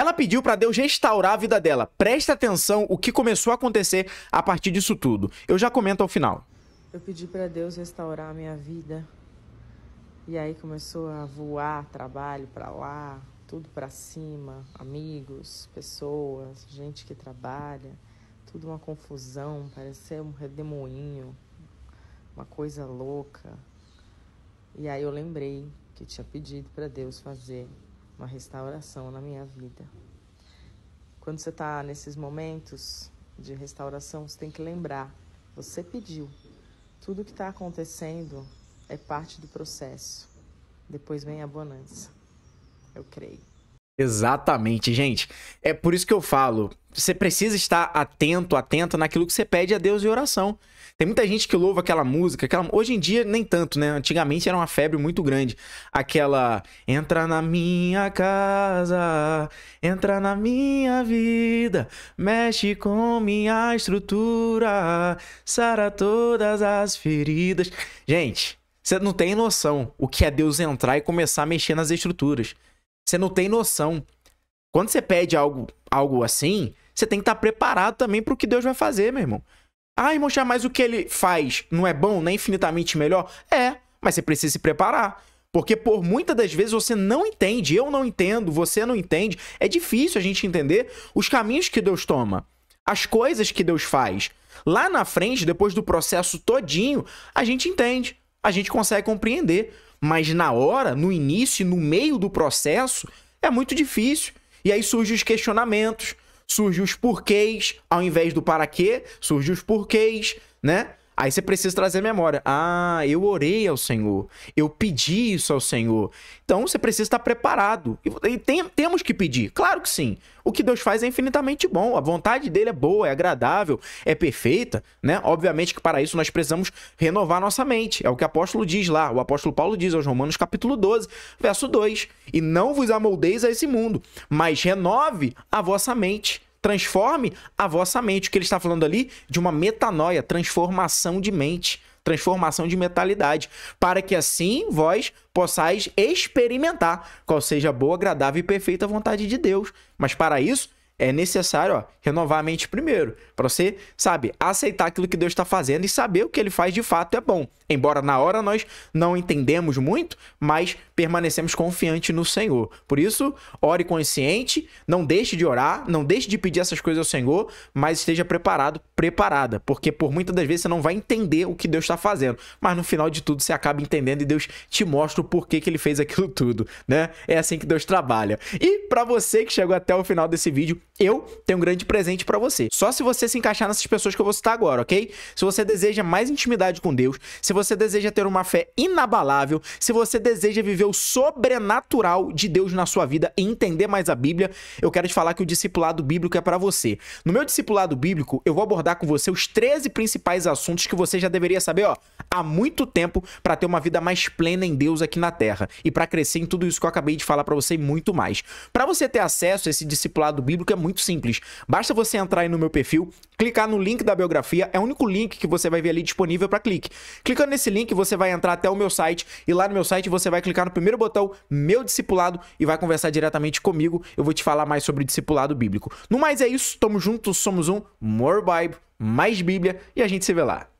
Ela pediu para Deus restaurar a vida dela. Presta atenção o que começou a acontecer a partir disso tudo. Eu já comento ao final. Eu pedi para Deus restaurar a minha vida. E aí começou a voar trabalho para lá, tudo para cima, amigos, pessoas, gente que trabalha, tudo uma confusão, parecia um redemoinho, uma coisa louca. E aí eu lembrei que tinha pedido para Deus fazer uma restauração na minha vida. Quando você está nesses momentos de restauração, você tem que lembrar: você pediu. Tudo que está acontecendo é parte do processo. Depois vem a bonança. Eu creio. Exatamente, gente. É por isso que eu falo, você precisa estar atento, atento naquilo que você pede a Deus em oração. Tem muita gente que louva aquela música, aquela... hoje em dia nem tanto, né? Antigamente era uma febre muito grande. Aquela entra na minha casa, entra na minha vida, mexe com minha estrutura, sara todas as feridas. Gente, você não tem noção o que é Deus entrar e começar a mexer nas estruturas. Você não tem noção. Quando você pede algo, algo assim, você tem que estar tá preparado também para o que Deus vai fazer, meu irmão. Ah, irmão, mas o que ele faz não é bom, não é infinitamente melhor? É, mas você precisa se preparar. Porque por muitas das vezes você não entende, eu não entendo, você não entende. É difícil a gente entender os caminhos que Deus toma, as coisas que Deus faz. Lá na frente, depois do processo todinho, a gente entende, a gente consegue compreender. Mas na hora, no início, no meio do processo, é muito difícil. E aí surgem os questionamentos, surgem os porquês, ao invés do para quê, surgem os porquês, né? Aí você precisa trazer a memória. Ah, eu orei ao Senhor. Eu pedi isso ao Senhor. Então você precisa estar preparado. E tem, temos que pedir. Claro que sim. O que Deus faz é infinitamente bom. A vontade dele é boa, é agradável, é perfeita, né? Obviamente que para isso nós precisamos renovar nossa mente. É o que o apóstolo diz lá. O apóstolo Paulo diz aos Romanos capítulo 12, verso 2: "E não vos amoldeis a esse mundo, mas renove a vossa mente." Transforme a vossa mente. O que ele está falando ali? De uma metanoia, transformação de mente, transformação de mentalidade, para que assim vós possais experimentar qual seja a boa, agradável e perfeita vontade de Deus. Mas para isso, é necessário ó, renovar a mente primeiro, para você, sabe, aceitar aquilo que Deus está fazendo e saber o que ele faz de fato é bom. Embora na hora nós não entendemos muito, mas permanecemos confiantes no Senhor. Por isso, ore consciente, não deixe de orar, não deixe de pedir essas coisas ao Senhor, mas esteja preparado, preparada, porque por muitas das vezes você não vai entender o que Deus está fazendo, mas no final de tudo você acaba entendendo e Deus te mostra o porquê que ele fez aquilo tudo, né? É assim que Deus trabalha. E para você que chegou até o final desse vídeo, eu tenho um grande presente para você. Só se você se encaixar nessas pessoas que eu vou citar agora, ok? Se você deseja mais intimidade com Deus, se você deseja ter uma fé inabalável, se você deseja viver o sobrenatural de Deus na sua vida e entender mais a Bíblia, eu quero te falar que o discipulado bíblico é para você. No meu discipulado bíblico, eu vou abordar com você os 13 principais assuntos que você já deveria saber, ó, há muito tempo para ter uma vida mais plena em Deus aqui na Terra e para crescer em tudo isso que eu acabei de falar para você e muito mais. Para você ter acesso a esse discipulado bíblico é muito muito simples. Basta você entrar aí no meu perfil, clicar no link da biografia, é o único link que você vai ver ali disponível para clique. Clicando nesse link, você vai entrar até o meu site e lá no meu site você vai clicar no primeiro botão Meu Discipulado e vai conversar diretamente comigo. Eu vou te falar mais sobre o discipulado bíblico. No mais é isso, tamo juntos, somos um More Bible, mais Bíblia e a gente se vê lá.